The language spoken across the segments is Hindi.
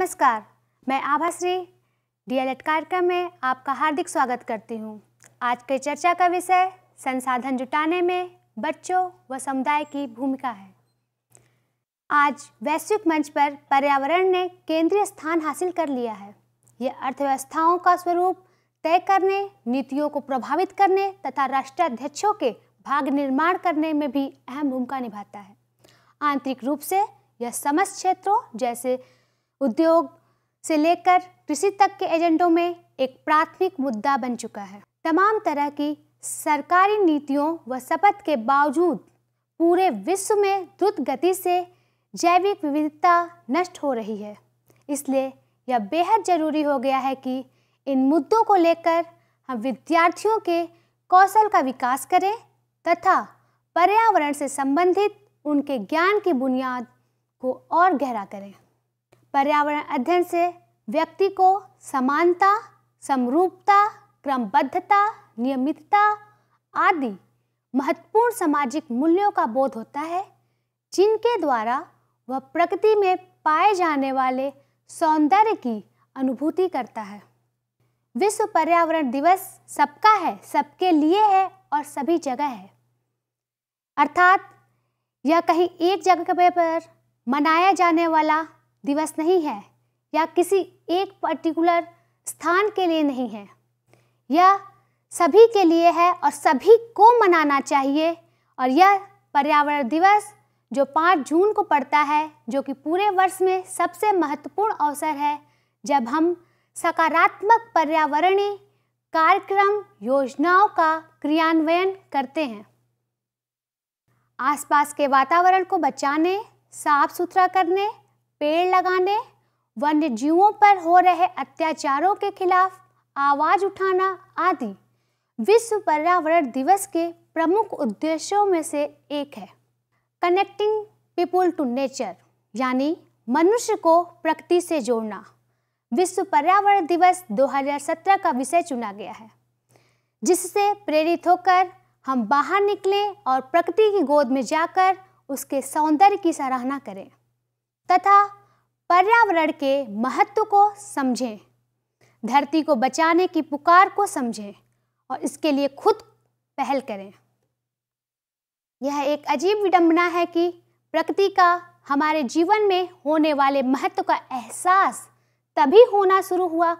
नमस्कार मैं आभाश्री डीएलएड कार्यक्रम में आपका हार्दिक स्वागत करती हूँ आज के चर्चा का विषय संसाधन जुटाने में बच्चों व समुदाय की भूमिका है आज वैश्विक मंच पर पर्यावरण ने केंद्रीय स्थान हासिल कर लिया है यह अर्थव्यवस्थाओं का स्वरूप तय करने नीतियों को प्रभावित करने तथा राष्ट्राध्यक्षों के भाग निर्माण करने में भी अहम भूमिका निभाता है आंतरिक रूप से यह समस्त क्षेत्रों जैसे उद्योग से लेकर कृषि तक के एजेंडों में एक प्राथमिक मुद्दा बन चुका है तमाम तरह की सरकारी नीतियों व शपथ के बावजूद पूरे विश्व में द्रुत गति से जैविक विविधता नष्ट हो रही है इसलिए यह बेहद जरूरी हो गया है कि इन मुद्दों को लेकर हम विद्यार्थियों के कौशल का विकास करें तथा पर्यावरण से संबंधित उनके ज्ञान की बुनियाद को और गहरा करें पर्यावरण अध्ययन से व्यक्ति को समानता समरूपता क्रमबद्धता नियमितता आदि महत्वपूर्ण सामाजिक मूल्यों का बोध होता है जिनके द्वारा वह प्रकृति में पाए जाने वाले सौंदर्य की अनुभूति करता है विश्व पर्यावरण दिवस सबका है सबके लिए है और सभी जगह है अर्थात यह कहीं एक जगह पर मनाया जाने वाला दिवस नहीं है या किसी एक पर्टिकुलर स्थान के लिए नहीं है यह सभी के लिए है और सभी को मनाना चाहिए और यह पर्यावरण दिवस जो पाँच जून को पड़ता है जो कि पूरे वर्ष में सबसे महत्वपूर्ण अवसर है जब हम सकारात्मक पर्यावरणीय कार्यक्रम योजनाओं का क्रियान्वयन करते हैं आसपास के वातावरण को बचाने साफ सुथरा करने पेड़ लगाने वन्य जीवों पर हो रहे अत्याचारों के खिलाफ आवाज उठाना आदि विश्व पर्यावरण दिवस के प्रमुख उद्देश्यों में से एक है कनेक्टिंग पीपुल टू नेचर यानी मनुष्य को प्रकृति से जोड़ना विश्व पर्यावरण दिवस 2017 का विषय चुना गया है जिससे प्रेरित होकर हम बाहर निकलें और प्रकृति की गोद में जाकर उसके सौंदर्य की सराहना करें तथा पर्यावरण के महत्व को समझें धरती को बचाने की पुकार को समझें और इसके लिए खुद पहल करें यह एक अजीब विडंबना है कि प्रकृति का हमारे जीवन में होने वाले महत्व का एहसास तभी होना शुरू हुआ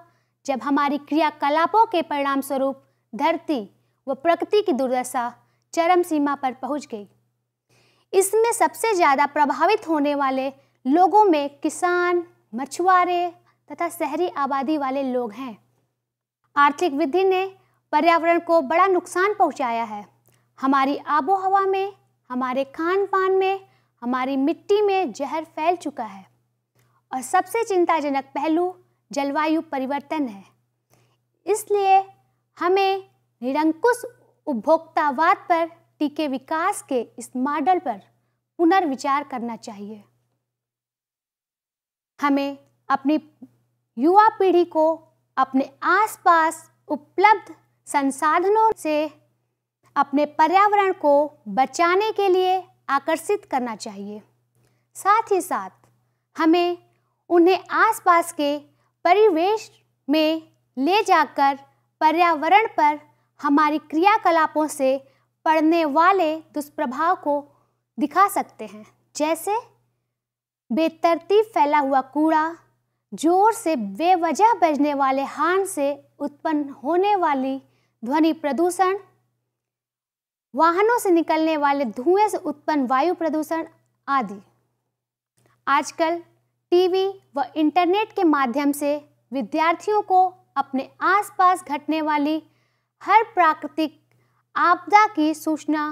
जब हमारी क्रियाकलापों के परिणाम स्वरूप धरती व प्रकृति की दुर्दशा चरम सीमा पर पहुंच गई इसमें सबसे ज़्यादा प्रभावित होने वाले लोगों में किसान मछुआरे तथा शहरी आबादी वाले लोग हैं आर्थिक वृद्धि ने पर्यावरण को बड़ा नुकसान पहुंचाया है हमारी आबो हवा में हमारे खान पान में हमारी मिट्टी में जहर फैल चुका है और सबसे चिंताजनक पहलू जलवायु परिवर्तन है इसलिए हमें निरंकुश उपभोक्तावाद पर टीके विकास के इस मॉडल पर पुनर्विचार करना चाहिए हमें अपनी युवा पीढ़ी को अपने आसपास उपलब्ध संसाधनों से अपने पर्यावरण को बचाने के लिए आकर्षित करना चाहिए साथ ही साथ हमें उन्हें आसपास के परिवेश में ले जाकर पर्यावरण पर हमारी क्रियाकलापों से पड़ने वाले दुष्प्रभाव को दिखा सकते हैं जैसे बेतरतीब फैला हुआ कूड़ा जोर से बेवजह बजने वाले हार्न से उत्पन्न होने वाली ध्वनि प्रदूषण वाहनों से निकलने वाले धुएं से उत्पन्न वायु प्रदूषण आदि आजकल टीवी व इंटरनेट के माध्यम से विद्यार्थियों को अपने आसपास घटने वाली हर प्राकृतिक आपदा की सूचना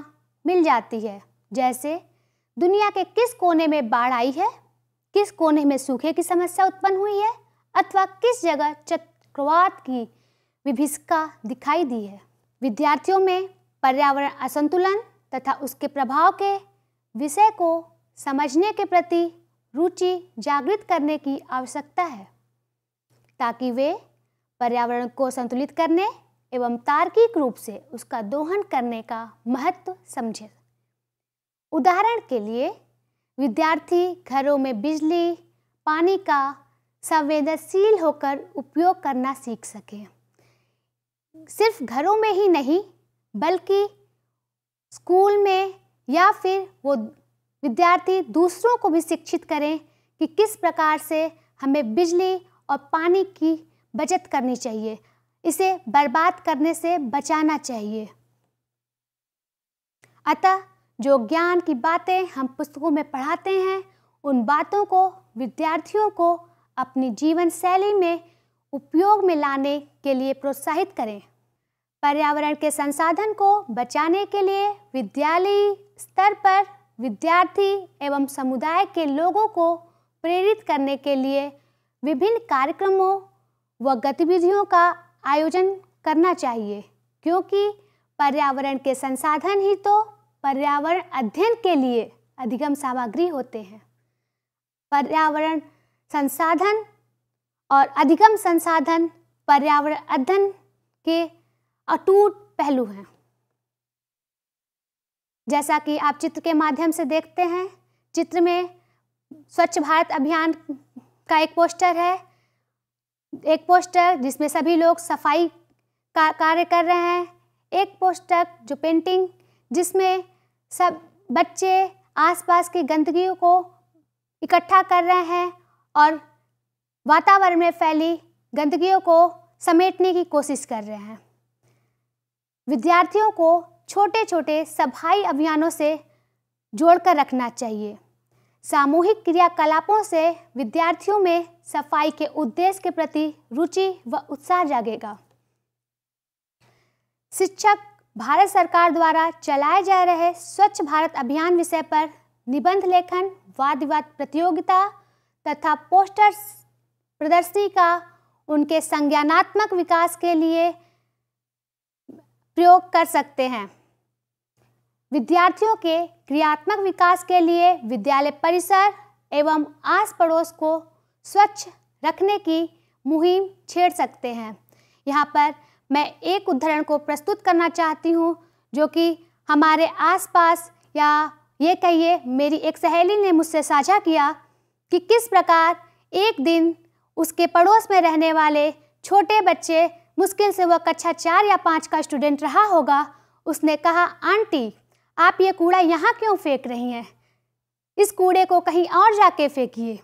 मिल जाती है जैसे दुनिया के किस कोने में बाढ़ आई है किस कोने में सूखे की समस्या उत्पन्न हुई है अथवा किस जगह चक्रवात की विभिषिका दिखाई दी है विद्यार्थियों में पर्यावरण असंतुलन तथा उसके प्रभाव के विषय को समझने के प्रति रुचि जागृत करने की आवश्यकता है ताकि वे पर्यावरण को संतुलित करने एवं तार्किक रूप से उसका दोहन करने का महत्व समझें उदाहरण के लिए विद्यार्थी घरों में बिजली पानी का संवेदनशील होकर उपयोग करना सीख सकें सिर्फ घरों में ही नहीं बल्कि स्कूल में या फिर वो विद्यार्थी दूसरों को भी शिक्षित करें कि किस प्रकार से हमें बिजली और पानी की बचत करनी चाहिए इसे बर्बाद करने से बचाना चाहिए अतः जो ज्ञान की बातें हम पुस्तकों में पढ़ाते हैं उन बातों को विद्यार्थियों को अपनी जीवन शैली में उपयोग में लाने के लिए प्रोत्साहित करें पर्यावरण के संसाधन को बचाने के लिए विद्यालयी स्तर पर विद्यार्थी एवं समुदाय के लोगों को प्रेरित करने के लिए विभिन्न कार्यक्रमों व गतिविधियों का आयोजन करना चाहिए क्योंकि पर्यावरण के संसाधन ही तो पर्यावरण अध्ययन के लिए अधिगम सामग्री होते हैं पर्यावरण संसाधन और अधिगम संसाधन पर्यावरण अध्ययन के अटूट पहलू हैं जैसा कि आप चित्र के माध्यम से देखते हैं चित्र में स्वच्छ भारत अभियान का एक पोस्टर है एक पोस्टर जिसमें सभी लोग सफाई का कार्य कर रहे हैं एक पोस्टर जो पेंटिंग जिसमें सब बच्चे आसपास की गंदगी को इकट्ठा कर रहे हैं और वातावरण में फैली गंदगी को समेटने की कोशिश कर रहे हैं विद्यार्थियों को छोटे छोटे सफाई अभियानों से जोड़कर रखना चाहिए सामूहिक क्रियाकलापों से विद्यार्थियों में सफाई के उद्देश्य के प्रति रुचि व उत्साह जागेगा शिक्षक भारत सरकार द्वारा चलाए जा रहे स्वच्छ भारत अभियान विषय पर निबंध लेखन वाद विवाद प्रतियोगिता तथा पोस्टर प्रदर्शनी का उनके संज्ञानात्मक विकास के लिए प्रयोग कर सकते हैं विद्यार्थियों के क्रियात्मक विकास के लिए विद्यालय परिसर एवं आस पड़ोस को स्वच्छ रखने की मुहिम छेड़ सकते हैं यहाँ पर मैं एक उदाहरण को प्रस्तुत करना चाहती हूँ जो कि हमारे आसपास या ये कहिए मेरी एक सहेली ने मुझसे साझा किया कि किस प्रकार एक दिन उसके पड़ोस में रहने वाले छोटे बच्चे मुश्किल से वह कक्षा चार या पाँच का स्टूडेंट रहा होगा उसने कहा आंटी आप ये कूड़ा यहाँ क्यों फेंक रही हैं इस कूड़े को कहीं और जाके फेंकिए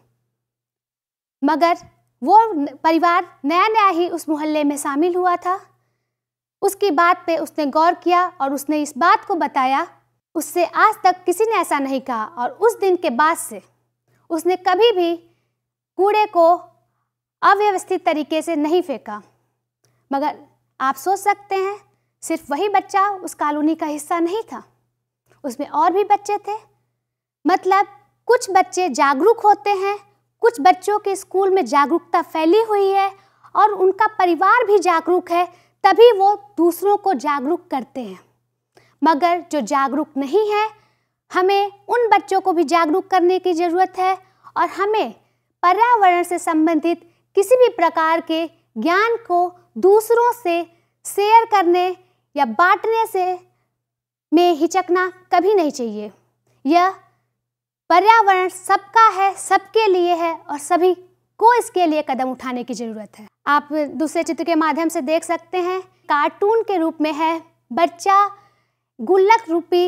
मगर वो परिवार नया नया ही उस मोहल्ले में शामिल हुआ था उसकी बात पे उसने गौर किया और उसने इस बात को बताया उससे आज तक किसी ने ऐसा नहीं कहा और उस दिन के बाद से उसने कभी भी कूड़े को अव्यवस्थित तरीके से नहीं फेंका मगर आप सोच सकते हैं सिर्फ वही बच्चा उस कॉलोनी का हिस्सा नहीं था उसमें और भी बच्चे थे मतलब कुछ बच्चे जागरूक होते हैं कुछ बच्चों के स्कूल में जागरूकता फैली हुई है और उनका परिवार भी जागरूक है तभी वो दूसरों को जागरूक करते हैं मगर जो जागरूक नहीं है हमें उन बच्चों को भी जागरूक करने की ज़रूरत है और हमें पर्यावरण से संबंधित किसी भी प्रकार के ज्ञान को दूसरों से शेयर करने या बांटने से में हिचकना कभी नहीं चाहिए यह पर्यावरण सबका है सबके लिए है और सभी को इसके लिए कदम उठाने की ज़रूरत है आप दूसरे चित्र के माध्यम से देख सकते हैं कार्टून के रूप में है बच्चा गुल्लक रूपी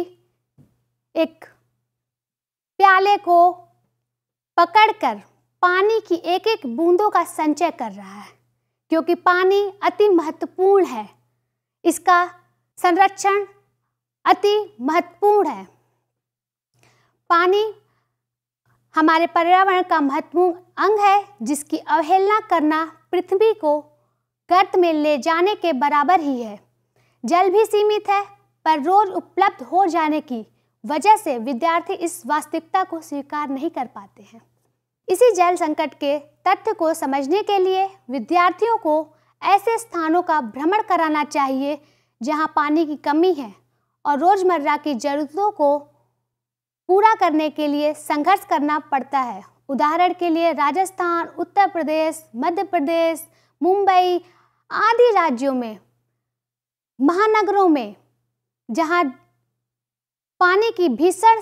एक प्याले को पकड़कर पानी की एक एक बूंदों का संचय कर रहा है क्योंकि पानी अति महत्वपूर्ण है इसका संरक्षण अति महत्वपूर्ण है पानी हमारे पर्यावरण का महत्वपूर्ण अंग है जिसकी अवहेलना करना पृथ्वी को गर्त में ले जाने के बराबर ही है जल भी सीमित है पर रोज उपलब्ध हो जाने की वजह से विद्यार्थी इस वास्तविकता को स्वीकार नहीं कर पाते हैं इसी जल संकट के तथ्य को समझने के लिए विद्यार्थियों को ऐसे स्थानों का भ्रमण कराना चाहिए जहाँ पानी की कमी है और रोज़मर्रा की ज़रूरतों को पूरा करने के लिए संघर्ष करना पड़ता है उदाहरण के लिए राजस्थान उत्तर प्रदेश मध्य प्रदेश मुंबई आदि राज्यों में महानगरों में जहाँ पानी की भीषण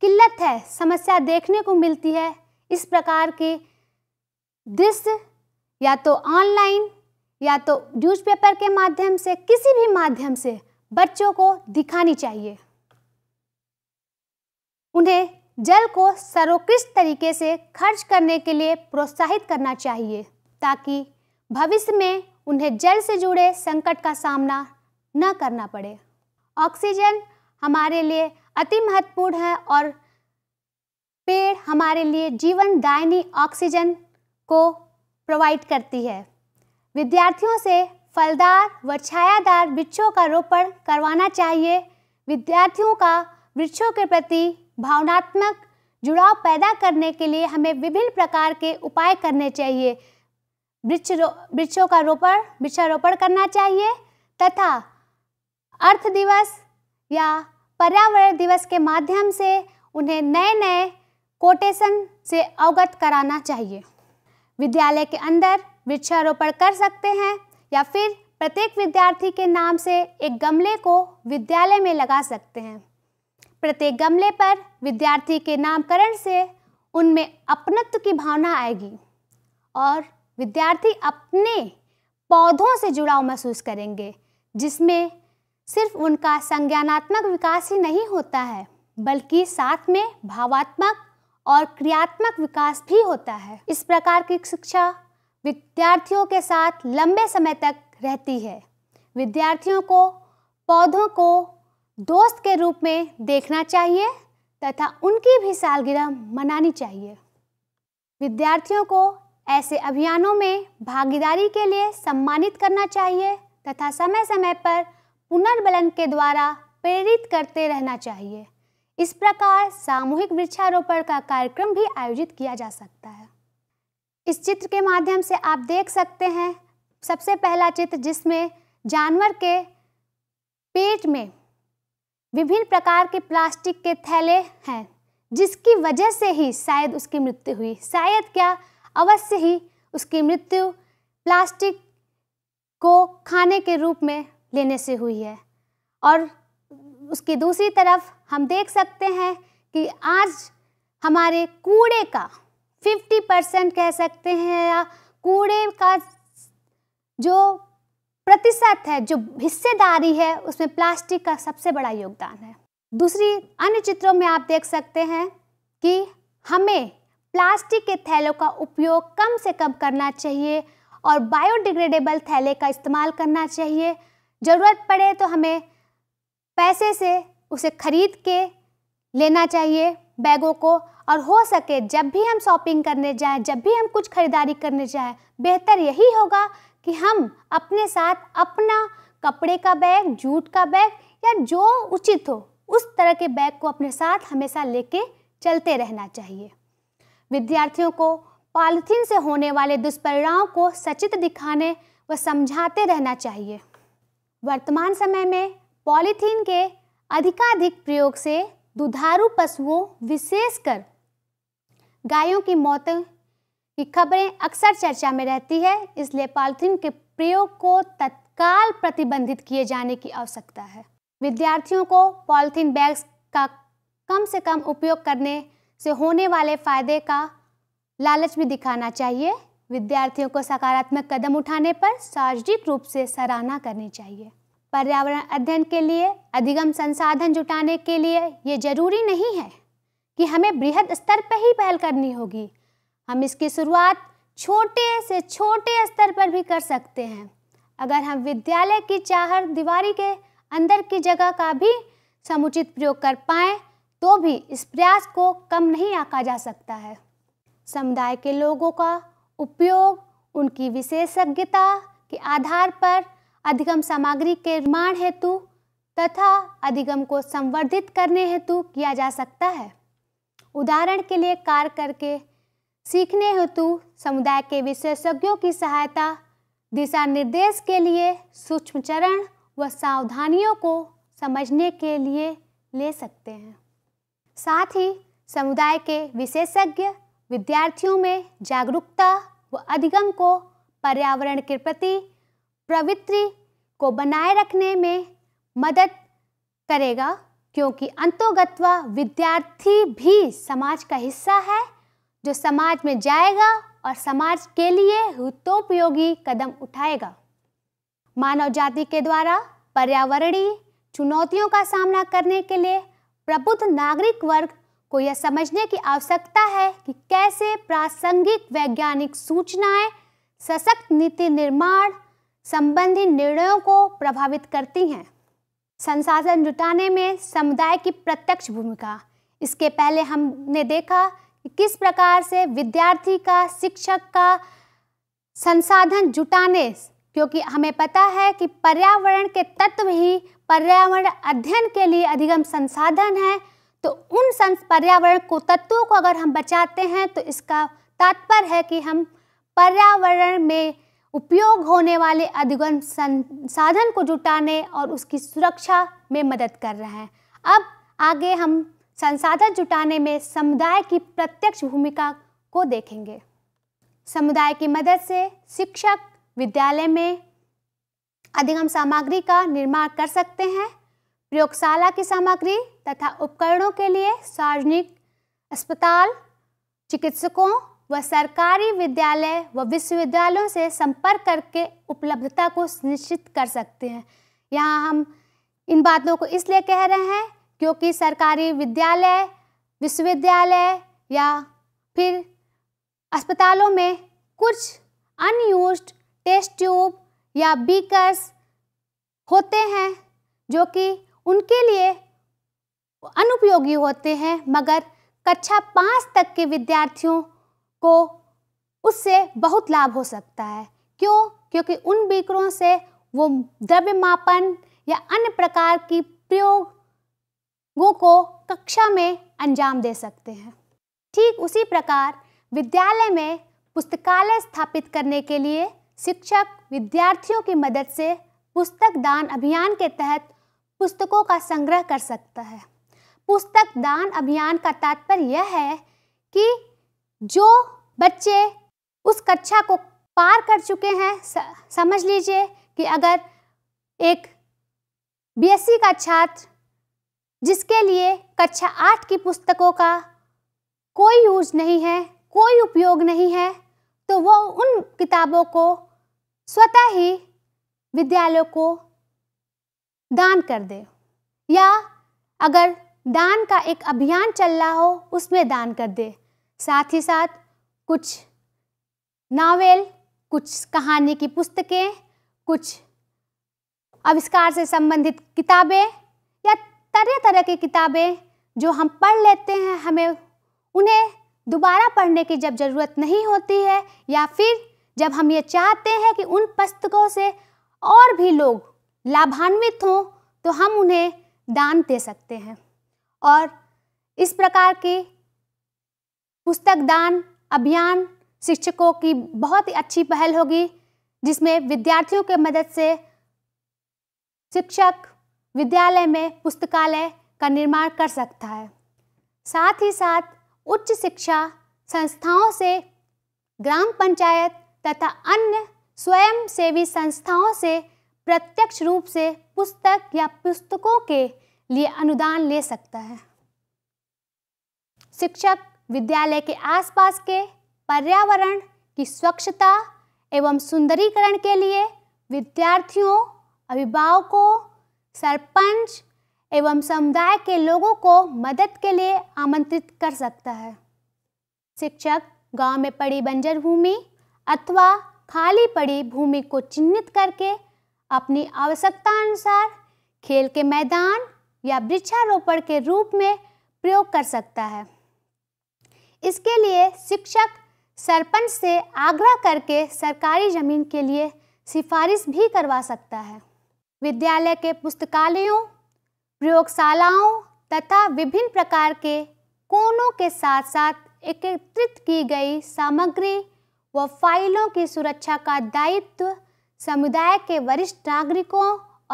किल्लत है समस्या देखने को मिलती है इस प्रकार के दृश्य या तो ऑनलाइन या तो न्यूज़पेपर के माध्यम से किसी भी माध्यम से बच्चों को दिखानी चाहिए उन्हें जल को सर्वोकृष्ट तरीके से खर्च करने के लिए प्रोत्साहित करना चाहिए ताकि भविष्य में उन्हें जल से जुड़े संकट का सामना न करना पड़े ऑक्सीजन हमारे लिए अति महत्वपूर्ण है और पेड़ हमारे लिए जीवन दायनी ऑक्सीजन को प्रोवाइड करती है विद्यार्थियों से फलदार व छायादार वृक्षों का रोपण करवाना चाहिए विद्यार्थियों का वृक्षों के प्रति भावनात्मक जुड़ाव पैदा करने के लिए हमें विभिन्न प्रकार के उपाय करने चाहिए वृक्ष वृक्षों का रोपण वृक्षारोपण करना चाहिए तथा अर्थ दिवस या पर्यावरण दिवस के माध्यम से उन्हें नए नए कोटेशन से अवगत कराना चाहिए विद्यालय के अंदर वृक्षारोपण कर सकते हैं या फिर प्रत्येक विद्यार्थी के नाम से एक गमले को विद्यालय में लगा सकते हैं प्रत्येक गमले पर विद्यार्थी के नामकरण से उनमें अपनत्व की भावना आएगी और विद्यार्थी अपने पौधों से जुड़ाव महसूस करेंगे जिसमें सिर्फ उनका संज्ञानात्मक विकास ही नहीं होता है बल्कि साथ में भावात्मक और क्रियात्मक विकास भी होता है इस प्रकार की शिक्षा विद्यार्थियों के साथ लंबे समय तक रहती है विद्यार्थियों को पौधों को दोस्त के रूप में देखना चाहिए तथा उनकी भी सालगिरह मनानी चाहिए विद्यार्थियों को ऐसे अभियानों में भागीदारी के लिए सम्मानित करना चाहिए तथा समय समय पर पुनर्बलन के द्वारा प्रेरित करते रहना चाहिए इस प्रकार सामूहिक वृक्षारोपण का कार्यक्रम भी आयोजित किया जा सकता है इस चित्र के माध्यम से आप देख सकते हैं सबसे पहला चित्र जिसमें जानवर के पेट में विभिन्न प्रकार के प्लास्टिक के थैले हैं जिसकी वजह से ही शायद उसकी मृत्यु हुई शायद क्या अवश्य ही उसकी मृत्यु प्लास्टिक को खाने के रूप में लेने से हुई है और उसकी दूसरी तरफ हम देख सकते हैं कि आज हमारे कूड़े का 50 परसेंट कह सकते हैं या कूड़े का जो प्रतिशत है जो हिस्सेदारी है उसमें प्लास्टिक का सबसे बड़ा योगदान है दूसरी अन्य चित्रों में आप देख सकते हैं कि हमें प्लास्टिक के थैलों का उपयोग कम से कम करना चाहिए और बायोडिग्रेडेबल थैले का इस्तेमाल करना चाहिए ज़रूरत पड़े तो हमें पैसे से उसे खरीद के लेना चाहिए बैगों को और हो सके जब भी हम शॉपिंग करने जाएं जब भी हम कुछ खरीदारी करने जाएं बेहतर यही होगा कि हम अपने साथ अपना कपड़े का बैग जूट का बैग या जो उचित हो उस तरह के बैग को अपने साथ हमेशा लेके चलते रहना चाहिए विद्यार्थियों को पॉलीथीन से होने वाले दुष्परिणाम को सचित दिखाने व समझाते रहना चाहिए वर्तमान समय में पॉलीथीन के अधिकाधिक प्रयोग से दुधारू पशुओं विशेषकर गायों की मौतें की खबरें अक्सर चर्चा में रहती है इसलिए पॉलिथीन के प्रयोग को तत्काल प्रतिबंधित किए जाने की आवश्यकता है विद्यार्थियों को पॉलिथीन बैग्स का कम से कम उपयोग करने से होने वाले फायदे का लालच भी दिखाना चाहिए विद्यार्थियों को सकारात्मक कदम उठाने पर सार्वजनिक रूप से सराहना करनी चाहिए पर्यावरण अध्ययन के लिए अधिगम संसाधन जुटाने के लिए ये जरूरी नहीं है कि हमें बृहद स्तर पर ही पहल करनी होगी हम इसकी शुरुआत छोटे से छोटे स्तर पर भी कर सकते हैं अगर हम विद्यालय की चाहर दीवारी के अंदर की जगह का भी समुचित प्रयोग कर पाए तो भी इस प्रयास को कम नहीं आका जा सकता है समुदाय के लोगों का उपयोग उनकी विशेषज्ञता के आधार पर अधिगम सामग्री के निर्माण हेतु तथा अधिगम को संवर्धित करने हेतु किया जा सकता है उदाहरण के लिए कार्य करके सीखने हेतु समुदाय के विशेषज्ञों की सहायता दिशा निर्देश के लिए सूक्ष्म चरण व सावधानियों को समझने के लिए ले सकते हैं साथ ही समुदाय के विशेषज्ञ विद्यार्थियों में जागरूकता व अधिगम को पर्यावरण के प्रति प्रवृत्ति को बनाए रखने में मदद करेगा क्योंकि अंतोगत्वा विद्यार्थी भी समाज का हिस्सा है जो समाज में जाएगा और समाज के लिए हितोपयोगी कदम उठाएगा मानव जाति के द्वारा पर्यावरणीय चुनौतियों का सामना करने के लिए प्रबुद्ध नागरिक वर्ग को यह समझने की आवश्यकता है कि कैसे प्रासंगिक वैज्ञानिक सूचनाएं सशक्त नीति निर्माण संबंधी निर्णयों को प्रभावित करती हैं संसाधन जुटाने में समुदाय की प्रत्यक्ष भूमिका इसके पहले हमने देखा किस प्रकार से विद्यार्थी का शिक्षक का संसाधन जुटाने क्योंकि हमें पता है कि पर्यावरण के तत्व ही पर्यावरण अध्ययन के लिए अधिगम संसाधन है तो उन पर्यावरण को तत्वों को अगर हम बचाते हैं तो इसका तात्पर्य है कि हम पर्यावरण में उपयोग होने वाले अधिगम संसाधन को जुटाने और उसकी सुरक्षा में मदद कर रहे हैं अब आगे हम संसाधन जुटाने में समुदाय की प्रत्यक्ष भूमिका को देखेंगे समुदाय की मदद से शिक्षक विद्यालय में अधिगम सामग्री का निर्माण कर सकते हैं प्रयोगशाला की सामग्री तथा उपकरणों के लिए सार्वजनिक अस्पताल चिकित्सकों व सरकारी विद्यालय व विश्वविद्यालयों से संपर्क करके उपलब्धता को सुनिश्चित कर सकते हैं यहाँ हम इन बातों को इसलिए कह रहे हैं क्योंकि सरकारी विद्यालय विश्वविद्यालय या फिर अस्पतालों में कुछ अनयूज टेस्ट ट्यूब या बीकर्स होते हैं जो कि उनके लिए अनुपयोगी होते हैं मगर कक्षा पाँच तक के विद्यार्थियों को उससे बहुत लाभ हो सकता है क्यों क्योंकि उन बीकरों से वो द्रव्य मापन या अन्य प्रकार की प्रयोग गो को कक्षा में अंजाम दे सकते हैं ठीक उसी प्रकार विद्यालय में पुस्तकालय स्थापित करने के लिए शिक्षक विद्यार्थियों की मदद से पुस्तक दान अभियान के तहत पुस्तकों का संग्रह कर सकता है पुस्तक दान अभियान का तात्पर्य यह है कि जो बच्चे उस कक्षा को पार कर चुके हैं समझ लीजिए कि अगर एक बीएससी का छात्र जिसके लिए कक्षा आठ की पुस्तकों का कोई यूज नहीं है कोई उपयोग नहीं है तो वो उन किताबों को स्वतः ही विद्यालयों को दान कर दे या अगर दान का एक अभियान चल रहा हो उसमें दान कर दे साथ ही साथ कुछ नावेल कुछ कहानी की पुस्तकें कुछ आविष्कार से संबंधित किताबें तरह तरह की किताबें जो हम पढ़ लेते हैं हमें उन्हें दोबारा पढ़ने की जब ज़रूरत नहीं होती है या फिर जब हम ये चाहते हैं कि उन पुस्तकों से और भी लोग लाभान्वित हों तो हम उन्हें दान दे सकते हैं और इस प्रकार की पुस्तक दान अभियान शिक्षकों की बहुत ही अच्छी पहल होगी जिसमें विद्यार्थियों के मदद से शिक्षक विद्यालय में पुस्तकालय का निर्माण कर सकता है साथ ही साथ उच्च शिक्षा संस्थाओं से ग्राम पंचायत तथा अन्य स्वयंसेवी संस्थाओं से प्रत्यक्ष रूप से पुस्तक या पुस्तकों के लिए अनुदान ले सकता है शिक्षक विद्यालय के आसपास के पर्यावरण की स्वच्छता एवं सुंदरीकरण के लिए विद्यार्थियों अभिभावकों सरपंच एवं समुदाय के लोगों को मदद के लिए आमंत्रित कर सकता है शिक्षक गांव में पड़ी बंजर भूमि अथवा खाली पड़ी भूमि को चिन्हित करके अपनी आवश्यकता अनुसार खेल के मैदान या वृक्षारोपण के रूप में प्रयोग कर सकता है इसके लिए शिक्षक सरपंच से आग्रह करके सरकारी ज़मीन के लिए सिफारिश भी करवा सकता है विद्यालय के पुस्तकालयों प्रयोगशालाओं तथा विभिन्न प्रकार के कोनों के साथ साथ एकत्रित की गई सामग्री व फाइलों की सुरक्षा का दायित्व समुदाय के वरिष्ठ नागरिकों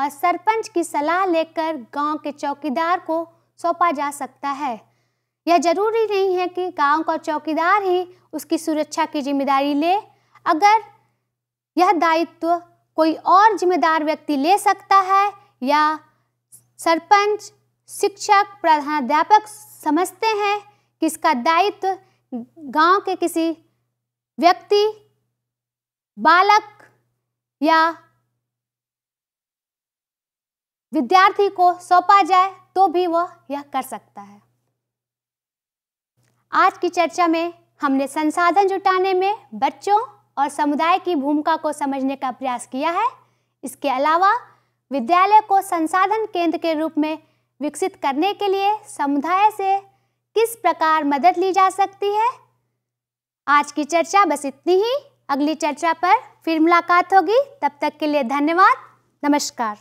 और सरपंच की सलाह लेकर गांव के चौकीदार को सौंपा जा सकता है यह जरूरी नहीं है कि गांव का चौकीदार ही उसकी सुरक्षा की जिम्मेदारी ले अगर यह दायित्व कोई और जिम्मेदार व्यक्ति ले सकता है या सरपंच शिक्षक प्रधानाध्यापक समझते हैं कि इसका दायित्व गांव के किसी व्यक्ति बालक या विद्यार्थी को सौंपा जाए तो भी वह यह कर सकता है आज की चर्चा में हमने संसाधन जुटाने में बच्चों और समुदाय की भूमिका को समझने का प्रयास किया है इसके अलावा विद्यालय को संसाधन केंद्र के रूप में विकसित करने के लिए समुदाय से किस प्रकार मदद ली जा सकती है आज की चर्चा बस इतनी ही अगली चर्चा पर फिर मुलाकात होगी तब तक के लिए धन्यवाद नमस्कार